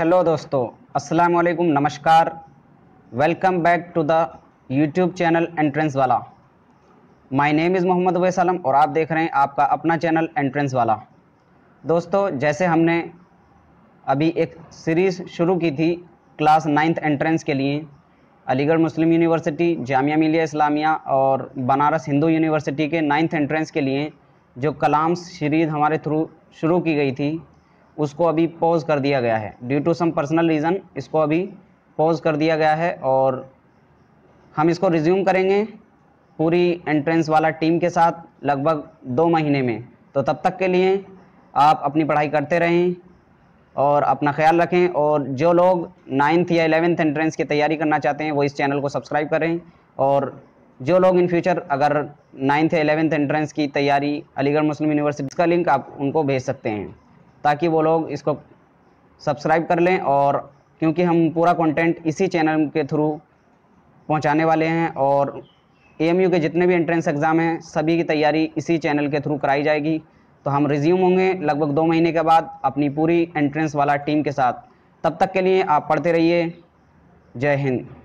hello दोस्तों अस्सलाम वालेकुम नमस्कार welcome back to the YouTube channel entrance वाला my name is Mohammad Awais और आप देख रहे हैं आपका अपना चैनल एंट्रेंस वाला दोस्तों जैसे हमने अभी एक सीरीज़ शुरू की थी क्लास नाइन्थ एंट्रेंस के लिए अलीगढ़ मुस्लिम यूनिवर्सिटी जामिया मिलिया इस्लामिया और बनारस हिंदू यूनिवर्सिटी के नाइन्थ एंट्रेंस के लिए जो कलाम्स सीरीज़ हमारे थ्रू शुरू की गई थी उसको अभी पॉज कर दिया गया है due to some personal reason इसको अभी पॉज कर दिया गया है और हम इसको रिज्यूम करेंगे पूरी एंट्रेंस वाला टीम के साथ लगभग दो महीने में तो तब तक के लिए आप अपनी पढ़ाई करते रहें और अपना ख्याल रखें और जो लोग नाइन्थ या एलेवेंथ एंट्रेंस की तैयारी करना चाहते हैं वो इस चैनल को सब्सक्राइब करें और जो लोग इन फ्यूचर अगर नाइन्थ या एलेवेंथ एंट्रेंस की तैयारी अलीगढ़ मुस्लिम यूनिवर्सिटी का लिंक आप उनको भेज सकते हैं ताकि वो लोग इसको सब्सक्राइब कर लें और क्योंकि हम पूरा कंटेंट इसी चैनल के थ्रू पहुंचाने वाले हैं और एएमयू के जितने भी एंट्रेंस एग्ज़ाम हैं सभी की तैयारी इसी चैनल के थ्रू कराई जाएगी तो हम रिज्यूम होंगे लगभग दो महीने के बाद अपनी पूरी एंट्रेंस वाला टीम के साथ तब तक के लिए आप पढ़ते रहिए जय हिंद